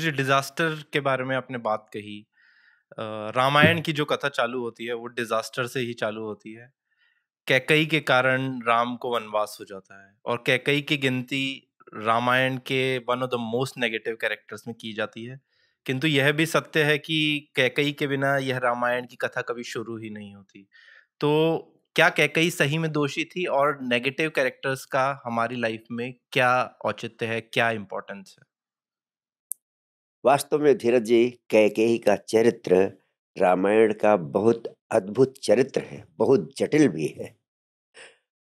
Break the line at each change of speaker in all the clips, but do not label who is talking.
जी disaster के बारे में आपने बात कही रामायण की जो कथा चालू होती है वो डिजास्टर से ही चालू होती है कैकई के कारण राम को वनवास हो जाता है और कैकई की गिनती रामायण के one of the most negative characters में की जाती है किंतु यह भी सत्य है कि कैकई के बिना यह रामायण की कथा कभी शुरू ही नहीं होती तो क्या कैकई सही में दोषी थी और नेगेटिव कैरेक्टर्स का हमारी लाइफ में क्या औचित्य है क्या इम्पोर्टेंस है
वास्तव में धीरज जी कैके का चरित्र रामायण का बहुत अद्भुत चरित्र है बहुत जटिल भी है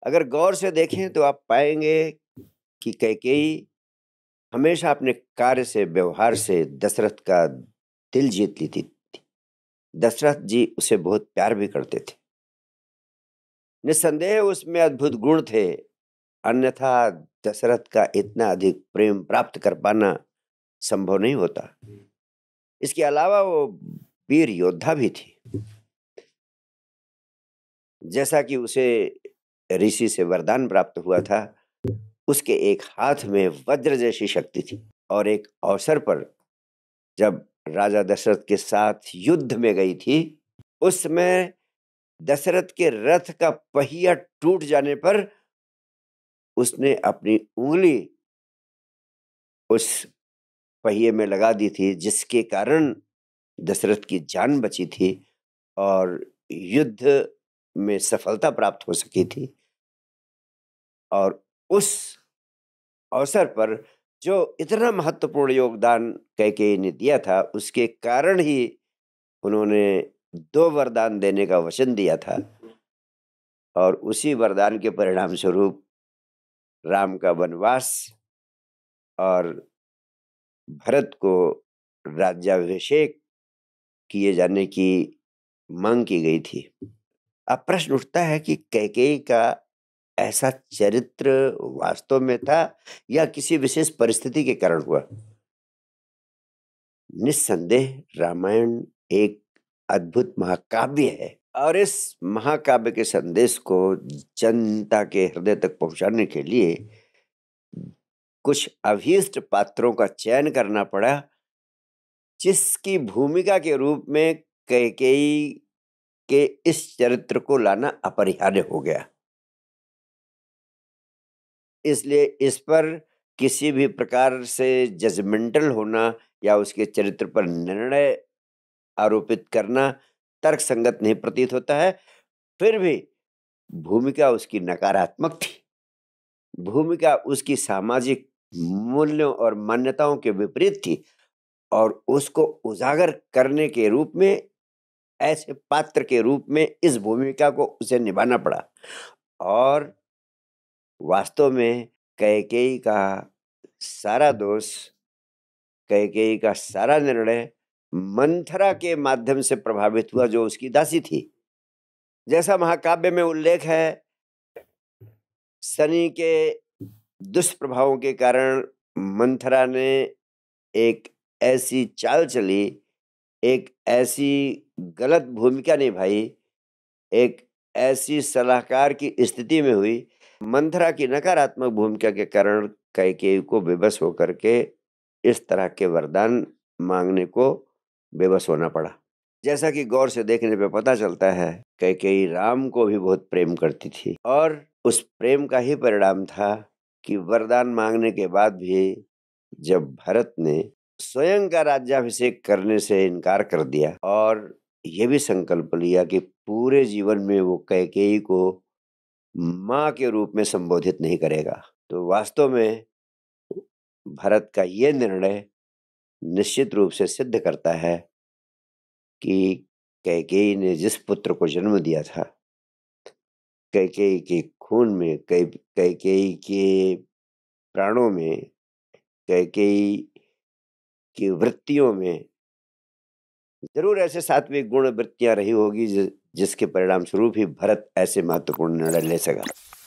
अगर गौर से देखें तो आप पाएंगे कि कैके हमेशा अपने कार्य से व्यवहार से दशरथ का दिल जीत लेती थी दशरथ जी उसे बहुत प्यार भी करते थे निस्संदेह उसमें अद्भुत गुण थे अन्यथा दशरथ का इतना अधिक प्रेम प्राप्त कर पाना संभव नहीं होता इसके अलावा वो वीर योद्धा भी थी जैसा कि उसे ऋषि से वरदान प्राप्त हुआ था उसके एक हाथ में वज्र जैसी शक्ति थी और एक अवसर पर जब राजा दशरथ के साथ युद्ध में गई थी उसमें दशरथ के रथ का पहिया टूट जाने पर उसने अपनी उंगली उस पहिए में लगा दी थी जिसके कारण दशरथ की जान बची थी और युद्ध में सफलता प्राप्त हो सकी थी और उस अवसर पर जो इतना महत्वपूर्ण योगदान कह के ने दिया था उसके कारण ही उन्होंने दो वरदान देने का वचन दिया था और उसी वरदान के परिणाम स्वरूप राम का वनवास और भरत को राज्याभिषेक किए जाने की मांग की गई थी अब प्रश्न उठता है कि कैकेयी का ऐसा चरित्र वास्तव में था या किसी विशेष परिस्थिति के कारण हुआ निस्संदेह रामायण एक अद्भुत महाकाव्य है और इस महाकाव्य के संदेश को जनता के हृदय तक पहुंचाने के लिए कुछ अभीष्ट पात्रों का चयन करना पड़ा जिसकी भूमिका के रूप में कैकेयी के इस चरित्र को लाना अपरिहार्य हो गया इसलिए इस पर किसी भी प्रकार से जजमेंटल होना या उसके चरित्र पर निर्णय आरोपित करना तर्क संगत नहीं प्रतीत होता है फिर भी भूमिका उसकी नकारात्मक थी भूमिका उसकी सामाजिक मूल्यों और मान्यताओं के विपरीत थी और उसको उजागर करने के रूप में ऐसे पात्र के रूप में इस भूमिका को उसे निभाना पड़ा और वास्तव में कैकेयी का सारा दोष कैकेयी का सारा निर्णय मंथरा के माध्यम से प्रभावित हुआ जो उसकी दासी थी जैसा महाकाव्य में उल्लेख है शनि के दुष्प्रभावों के कारण मंथरा ने एक ऐसी चाल चली एक ऐसी गलत भूमिका निभाई एक ऐसी सलाहकार की स्थिति में हुई मंथरा की नकारात्मक भूमिका के कारण कैकेयी को बेबस होकर के इस तरह के वरदान मांगने को बेबस होना पड़ा जैसा कि गौर से देखने पे पता चलता है कैके राम को भी बहुत प्रेम करती थी और उस प्रेम का ही परिणाम था कि वरदान मांगने के बाद भी जब भरत ने स्वयं का राज्याभिषेक करने से इनकार कर दिया और ये भी संकल्प लिया कि पूरे जीवन में वो कैकेयी को माँ के रूप में संबोधित नहीं करेगा तो वास्तव में भरत का ये निर्णय निश्चित रूप से सिद्ध करता है कि कैकेयी ने जिस पुत्र को जन्म दिया था कैकेयी की खून में कई कई के प्राणों में कई कई की वृत्तियों में जरूर ऐसे सात्विक गुण वृत्तियां रही होगी जिसके परिणाम स्वरूप ही भरत ऐसे महत्वपूर्ण निर्णय ले सका